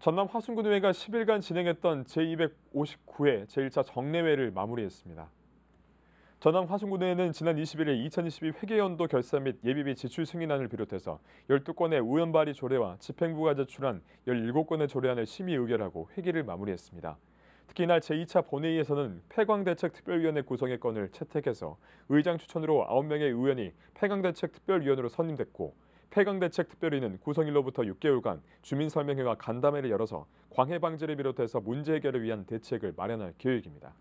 전남 화순군의회가 10일간 진행했던 제259회 제1차 정례회를 마무리했습니다. 전남 화순군의회는 지난 21일 2022 회계연도 결산 및 예비비 지출 승인안을 비롯해서 12건의 우연 발의 조례와 집행부가 제출한 17건의 조례안을 심의 의결하고 회기를 마무리했습니다. 특히 이날 제2차 본회의에서는 폐광대책특별위원회 구성의 건을 채택해서 의장 추천으로 9명의 의원이 폐광대책특별위원으로 선임됐고 폐강대책특별위는 구성일로부터 6개월간 주민설명회와 간담회를 열어서 광해 방지를 비롯해서 문제 해결을 위한 대책을 마련할 계획입니다.